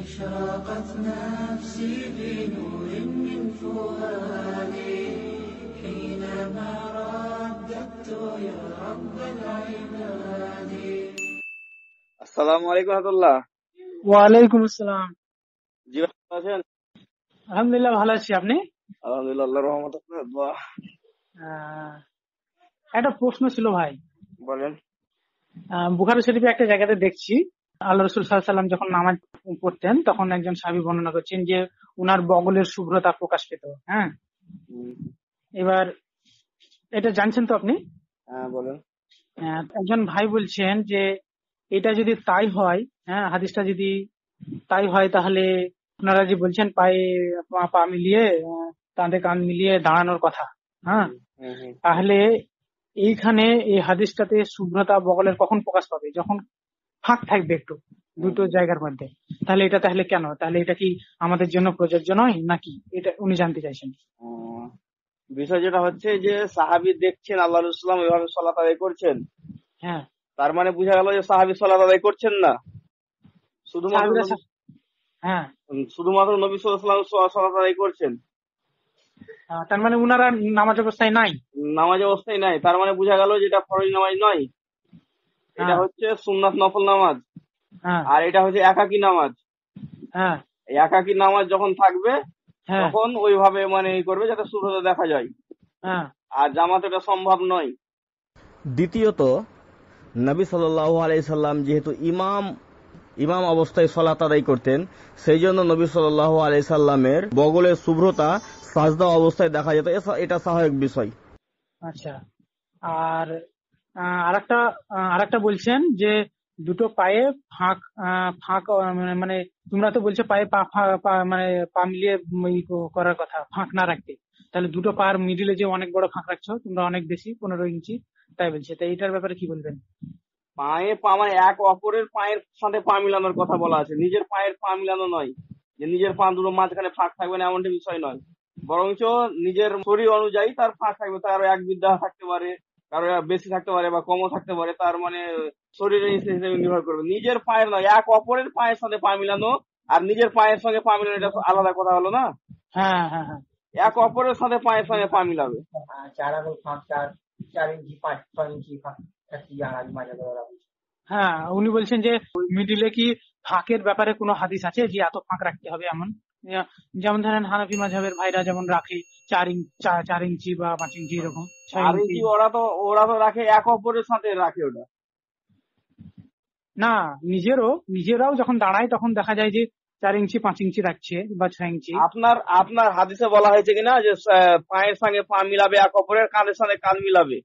نفسي بنور من فؤادي حينما رددت يا رب العباد السلام عليكم الله ওয়ালাইকুম আসসালাম জি ভালো আছেন আলহামদুলিল্লাহ ভালো আছি আপনি আলহামদুলিল্লাহ রহমত আপনার একটা প্রশ্ন ছিল ভাই বলেন বুখারি শরীফে একটা জায়গাতে দেখছি আল্লাহ রসুল সাল্লাম যখন নামাজ পড়তেন তখন একজন সাহাবি বর্ণনা করছেন যে উনার বগলের শুভ্রতা প্রকাশ পেত হ্যাঁ এবার এটা জানছেন তো আপনি হ্যাঁ, হ্যাঁ, একজন ভাই বলছেন যে এটা যদি তাই হয় হ্যাঁ হাদিসটা যদি তাই হয় তাহলে আপনারা যে বলছেন পায়ে পা মিলিয়ে তাঁতে কান মিলিয়ে দাঁড়ানোর কথা হ্যাঁ তাহলে এইখানে এই হাদিসটাতে শুভ্রতা বগলের কখন প্রকাশ পাবে যখন ফাঁক থাকবে একটু দুটো জায়গার মধ্যে তাহলে এটা তাহলে কেন তাহলে এটা কি আমাদের জন্য প্রযোজ্য নয় নাকি এটা উনি জানতে চাইছেন বিষয় যেটা হচ্ছে যে সাহাবি দেখছেন আল্লাহ রুসলাম ওইভাবে সলাত আদায় করছেন হ্যাঁ তার মানে বোঝা গেল যে সাহাবি সলাত আদায় করছেন না শুধুমাত্র হ্যাঁ শুধুমাত্র নবী সাল্লাম সলাত আদায় করছেন তার মানে উনারা নামাজ অবস্থায় নাই নামাজ অবস্থায় নাই তার মানে বোঝা গেল যেটা ফরজ নামাজ নয় এটা হ্যাঁ। হচ্ছে সুন্নাত নফল নামাজ হ্যাঁ। আর এটা হচ্ছে একাকি নামাজ হ্যাঁ। একাকি নামাজ যখন থাকবে তখন ওইভাবে মানে করবে যাতে সূর্যটা দেখা যায় আর জামাত এটা সম্ভব নয় দ্বিতীয়ত নবী সাল্লাহ আলাইসাল্লাম যেহেতু ইমাম ইমাম অবস্থায় সলাত আদায় করতেন সেই জন্য নবী সাল্লাহ আলাইসাল্লামের বগলের শুভ্রতা সাজদা অবস্থায় দেখা যেত এটা সহায়ক বিষয় আচ্ছা আর আরেকটা আরেকটা বলছেন যে দুটো পায়ে ফাঁক ফাঁক মানে, মানে তোমরা তো বলছো পায়ে পা মানে পা মিলিয়ে করার কথা ফাঁক না রাখতে তাহলে দুটো পার মিডিলে যে অনেক বড় ফাঁক রাখছো তোমরা অনেক বেশি পনেরো ইঞ্চি তাই বলছে তাই এটার ব্যাপারে কি বলবেন পায়ে পা মানে এক অপরের পায়ের সাথে পা মিলানোর কথা বলা আছে নিজের পায়ের পা মিলানো নয় যে নিজের পা দুটো মাঝখানে ফাঁক থাকবে না এমনটা বিষয় নয় বরঞ্চ নিজের শরীর অনুযায়ী তার ফাঁক থাকবে তার এক বিদ্যা থাকতে পারে কারো বেশি থাকতে পারে বা কমও থাকতে পারে তার মানে শরীরের হিসেবে নির্ভর করবে নিজের পায়ের নয় এক অপরের পায়ের সাথে পা মিলানো আর নিজের পায়ের সঙ্গে পা মিলানো এটা আলাদা কথা হলো না হ্যাঁ হ্যাঁ, হ্যাঁ। এক অপরের সাথে পায়ের সঙ্গে পা মিলাবে হ্যাঁ, চার চার চার ইঞ্চি পাঁচ ছয় ইঞ্চি হ্যাঁ উনি বলছেন যে মিডিলে কি ফাঁকের ব্যাপারে কোনো হাদিস আছে যে এত ফাঁক রাখতে হবে এমন যেমন ধরেন হানাফি মাঝাবের ভাইরা যেমন রাখে চার চার ইঞ্চি বা পাঁচ ইঞ্চি এরকম ইঞ্চি ওরা তো ওরা তো রাখে এক অপরের সাথে রাখে ওটা না নিজেরও নিজেরাও যখন দাঁড়ায় তখন দেখা যায় যে চার ইঞ্চি পাঁচ ইঞ্চি রাখছে বা ছয় ইঞ্চি আপনার আপনার হাদিসে বলা হয়েছে কিনা যে পায়ের সঙ্গে পা মিলাবে এক অপরের কানের সঙ্গে কান মিলাবে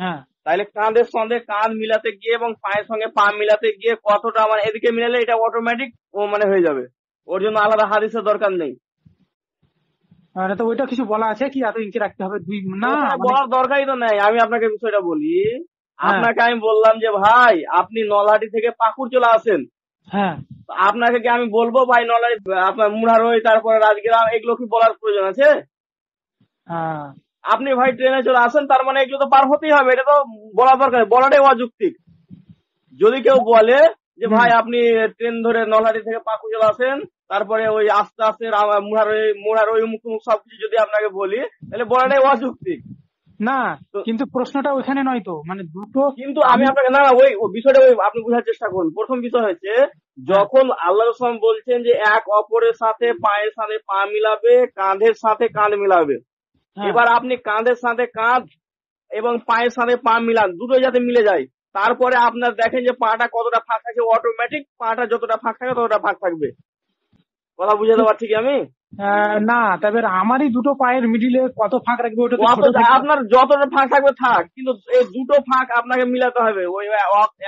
হ্যাঁ তাহলে কাঁধের সঙ্গে কান মিলাতে গিয়ে এবং পায়ের সঙ্গে পা মিলাতে গিয়ে কতটা মানে এদিকে মিলালে এটা অটোমেটিক ও মানে হয়ে যাবে ওর জন্য আলাদা হাদিসের দরকার নেই তো ওইটা কিছু বলা আছে কি এত ইনকে রাখতে হবে দুই না মানে- বলার দরকারই তো নাই আমি আপনাকে বিষয়টা বলি হ্যাঁ। আপনাকে আমি বললাম যে ভাই আপনি নলহাটি থেকে পাকুড় চলে আসেন হ্যাঁ আপনাকে কি আমি বলবো ভাই নলহাটি আপনার মুড়ারই তারপরে রাজগ্রাম এগুলো কি বলার প্রয়োজন আছে হ্যাঁ। আপনি ভাই ট্রেনে চলে আসেন তার মানে এগুলো তো পার হতেই হবে এটা তো বলা দরকার বলাটাই অযৌক্তিক যদি কেউ বলে যে ভাই আপনি ট্রেন ধরে নলহাটি থেকে পাকুড় চলে আসেন তারপরে ওই আস্তে আস্তে মুড়ার ওই মুহার ওই মুখ সবকিছু যদি আপনাকে বলি তাহলে বলাটাই অযৌক্তিক না কিন্তু প্রশ্নটা ওইখানে নয় তো মানে দুটো কিন্তু আমি আপনাকে না ওই বিষয়টা ওই আপনি বোঝার চেষ্টা করুন প্রথম বিষয় হচ্ছে যখন আল্লাহ রসলাম বলছেন যে এক অপরের সাথে পায়ের সাথে পা মিলাবে কাঁধের সাথে কাঁধ মিলাবে হ্যাঁ। এবার আপনি কাঁধের সাথে কাঁধ এবং পায়ের সাথে পা মিলান দুটো যাতে মিলে যায় তারপরে আপনার দেখেন যে পাটা কতটা ফাঁক থাকে অটোমেটিক পাটা যতটা ফাঁক থাকে ততটা ফাঁক থাকবে কথা বুঝে পারছি ঠিক আমি না তবে আমারই দুটো পায়ের মিডিলে কত ফাঁক রাখবে ওটা আপনার যতটা ফাঁক থাকবে থাক কিন্তু এই দুটো ফাঁক আপনাকে মিলাতে হবে ওই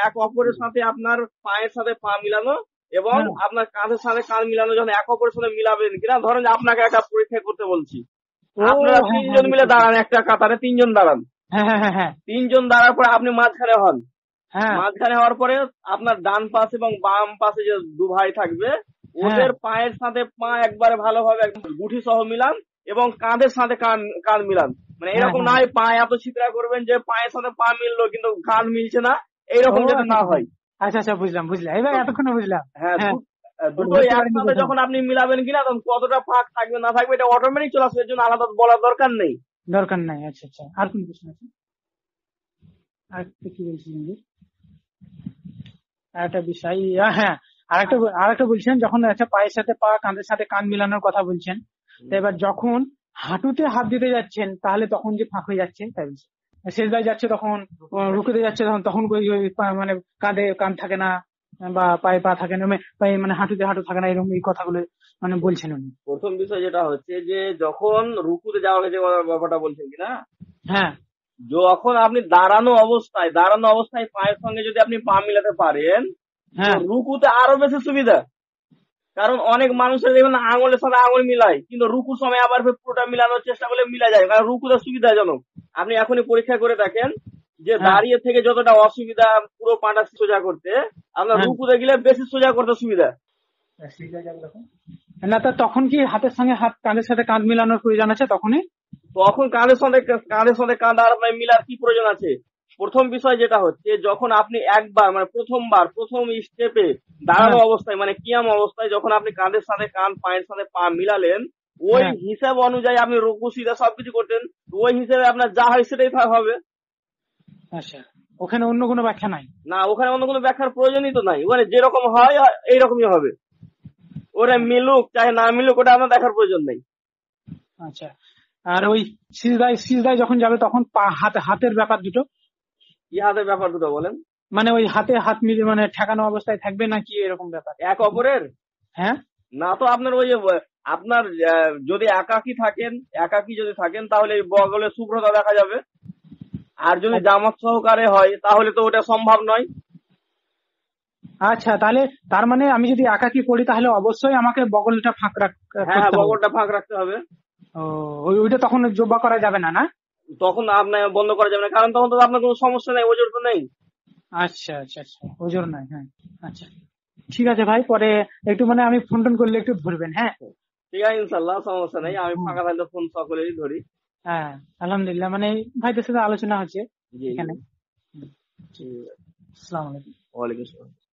এক অপরের সাথে আপনার পায়ের সাথে পা মিলানো এবং হ্যাঁ। আপনার কাঁধের সাথে কাঁধ মিলানো যখন এক অপরের সাথে মিলাবেন কিনা ধরেন আপনাকে একটা পরীক্ষা করতে বলছি আপনারা হ্যাঁ, তিনজন হ্যাঁ, মিলে দাঁড়ান একটা কাতারে তিনজন দাঁড়ান তিনজন দাঁড়ার পরে আপনি মাঝখানে হন মাঝখানে হওয়ার পরে আপনার ডান পাশ এবং বাম পাশে যে দু ভাই থাকবে হ্যাঁ। ওদের পায়ের সাথে পা একবারে ভালোভাবে গুঠি সহ মিলান এবং কাঁধের সাথে কান কান মিলান মানে হ্যাঁ, এরকম হ্যাঁ। না পা এত ছিদ্রা করবেন যে পায়ের সাথে পা মিললো কিন্তু কান মিলছে না এইরকম যাতে না আচ্ছা। হয় আচ্ছা আচ্ছা বুঝলাম বুঝলাম এবার এতক্ষণ বুঝলাম হ্যাঁ যখন আপনি মিলাবেন কিনা তখন কতটা ফাঁক থাকবে না থাকবে এটা অটোমেটিক চলে আসবে জন্য আলাদা বলার দরকার নেই দরকার নাই আচ্ছা আচ্ছা আর কোন প্রশ্ন আছে আর কি বলছিলেন একটা বিষয় হ্যাঁ আরেকটা আরেকটা বলছেন যখন একটা পায়ের সাথে পা কাঁধের সাথে কান মিলানোর কথা বলছেন এবার যখন হাঁটুতে হাত দিতে যাচ্ছেন তাহলে তখন যে ফাঁক হয়ে যাচ্ছে তাই বলছেন বাই যাচ্ছে তখন রুকুতে যাচ্ছে তখন তখন মানে কাঁধে কান থাকে না বা পায়ে পা থাকে না মানে পায়ে মানে হাঁটুতে হাঁটু থাকে না এরকম এই কথাগুলো মানে বলছেন উনি প্রথম বিষয় যেটা হচ্ছে যে যখন রুকুতে যাওয়া হয়েছে ব্যাপারটা বলছেন কিনা হ্যাঁ যখন আপনি দাঁড়ানো অবস্থায় দাঁড়ানো অবস্থায় পায়ের সঙ্গে যদি আপনি পা মিলাতে পারেন হ্যাঁ রুকুতে আরো বেশি সুবিধা কারণ অনেক মানুষের দেখবেন আঙুলের সাথে আঙুল মিলায় কিন্তু রুকু সময় আবার পুরোটা মিলানোর চেষ্টা করলে মিলা যায় কারণ রুকুটা সুবিধাজনক আপনি এখনই পরীক্ষা করে দেখেন যে হ্যাঁ। দাঁড়িয়ে থেকে যতটা অসুবিধা পুরো পাটা সোজা করতে আপনার হ্যাঁ। রুকুতে গেলে বেশি সোজা করতে সুবিধা না তা তখন কি হাতের সঙ্গে হাত কাঁধের সাথে কাঁধ মিলানোর প্রয়োজন আছে তখনই তখন কাঁধের সঙ্গে কাঁধের সঙ্গে কাঁধ আর মিলার কি প্রয়োজন আছে প্রথম বিষয় যেটা হচ্ছে যখন আপনি একবার মানে প্রথমবার প্রথম স্টেপে দাঁড়ানো হ্যাঁ। অবস্থায় মানে কিয়াম অবস্থায় যখন আপনি কাঁধের সাথে কান পায়ের সাথে পা মিলালেন ওই হ্যাঁ। হিসাব অনুযায়ী আপনি রুকু সিধা সবকিছু করতেন ওই হিসাবে আপনার যা হয় সেটাই হবে আচ্ছা ওখানে অন্য কোনো ব্যাখ্যা নাই না ওখানে অন্য কোনো ব্যাখ্যার প্রয়োজনই তো নাই মানে যেরকম হয় এইরকমই হবে ওরা মিলুক চাহে না মিলুক ওটা আপনার দেখার প্রয়োজন নেই আচ্ছা আর ওই সিজদায় সিজদায় যখন যাবে তখন পা হাতে হাতের ব্যাপার দুটো ইহাদের ব্যাপার দুটো বলেন মানে ওই হাতে হাত মিলে মানে ঠেকানো অবস্থায় থাকবে নাকি এরকম ব্যাপার এক অপরের হ্যাঁ না তো আপনার ওই আপনার যদি একাকি থাকেন একাকি যদি থাকেন তাহলে বগলে শুভ্রতা দেখা যাবে আর যদি জামাত সহকারে হয় তাহলে তো ওটা সম্ভব নয় আচ্ছা তাহলে তার মানে আমি যদি একাকি পড়ি তাহলে অবশ্যই আমাকে বগলটা ফাঁক রাখতে হ্যাঁ, হ্যাঁ বগলটা ফাঁক রাখতে হবে ওইটা তখন জোব্বা করা যাবে না না তখন আপনার বন্ধ করা যাবে না কারণ তখন তো আপনার কোনো সমস্যা নেই ওজোর তো নেই আচ্ছা আচ্ছা আচ্ছা ওজোর নাই হ্যাঁ আচ্ছা ঠিক আছে ভাই পরে একটু মানে আমি ফোন টোন করলে একটু ধরবেন হ্যাঁ ঠিক আছে ইনশাল্লাহ সমস্যা নেই আমি ফাঁকা থাকলে ফোন সকলেই ধরি হ্যাঁ আলহামদুলিল্লাহ মানে ভাইদের সাথে আলোচনা হচ্ছে এখানে আসসালামু আলাইকুম ওয়ালাইকুম আসসালাম